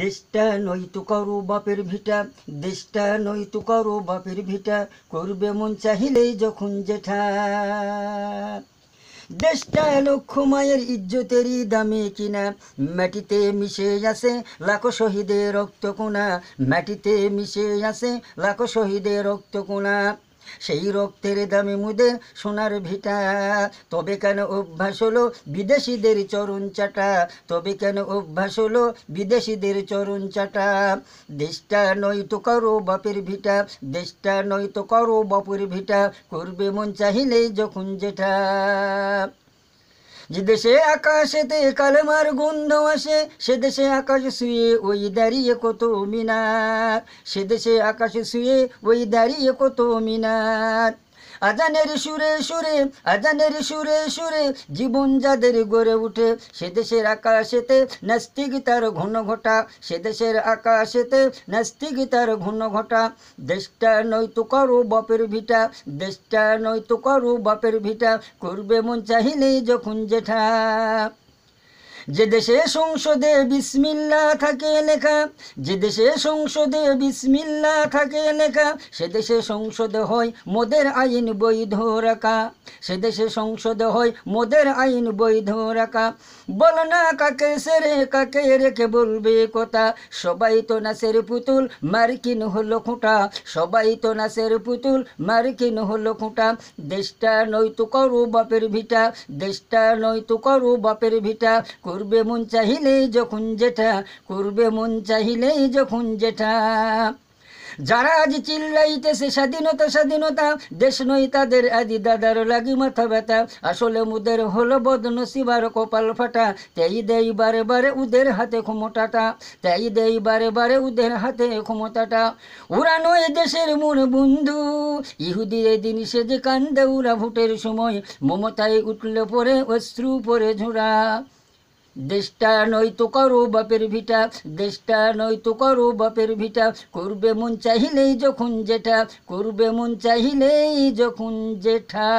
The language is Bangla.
দেশটা নই তো করো বাপের ভিটা দেশটা নই তো করো বাপের ভিটা করবে মন চাহিলেই যখন জেঠা দেশটা লক্ষ মায়ের ইজ্জতেরই দামি কিনা মাটিতে মিশে আছে লাখো শহীদের রক্তকোনা মাটিতে মিশে আছে লাখো শহীদের রক্তকোনা সেই রক্তের দামে মুদে সোনার ভিটা তবে কেন অভ্যাস হলো বিদেশিদের চরণ চাটা তবে কেন অভ্যাস হলো বিদেশিদের চরণ চাটা দেশটা নয় তো করো বাপের ভিটা দেশটা নয় তো করো বাপের ভিটা করবে মন চাহিলেই যখন যেটা যে দেশে আকাশেতে কালেমার গন্ধ আসে সে দেশে আকাশ শুয়ে ওই দাঁড়িয়ে কত মিনার সে দেশে আকাশ শুয়ে ওই দাঁড়িয়ে কত মিনার আজানের সুরে সুরে আজানের সুরে সুরে জীবন যাদের গড়ে উঠে সে দেশের আকাশেতে তার ঘন ঘটা সে দেশের আকাশেতে তার ঘন ঘটা দেশটা নয়তো করো বাপের ভিটা দেশটা নয়তো করো বাপের ভিটা করবে মন চাহিলে যখন জেঠা যে দেশে সংসদে বিসমিল্লা থাকে লেখা যে দেশে সংসদে বিসমিল্লা থাকে লেখা সে দেশে সংসদে হয় মোদের আইন বৈধ রাখা সে দেশে সংসদে হয় মোদের আইন বৈধ রাখা বল না কাকে সেরে কাকে রেখে বলবে কথা সবাই তো নাচের পুতুল মার্কিন হলো খুঁটা সবাই তো নাচের পুতুল মার্কিন হলো খুঁটা দেশটা নয়তো করু বাপের ভিটা দেশটা নয়তো করু বাপের ভিটা করবে মন চাহিলেই যখন যেটা করবে মন চাহিলেই যখন যেটা যারা আজ চিল্লাইতেছে স্বাধীনতা স্বাধীনতা দেশ নই তাদের আদি দাদার লাগি মাথা ব্যথা আসলে মুদের হলো বদনসিবার কপাল ফাটা তেই দেই বারে বারে উদের হাতে ক্ষমতাটা তেই দেই বারে বারে উদের হাতে ক্ষমতাটা ওরা নয় দেশের মন বন্ধু ইহুদি দিন সে যে কান্দে ওরা ভোটের সময় মমতায় উঠলে পরে অশ্রু পরে ঝোড়া দেশটা নয়তো করো বাপের ভিটা দেশটা নয়তো করো বাপের ভিটা করবে মন চাহিলেই যখন যেটা করবে মন চাহিলেই যখন জেঠা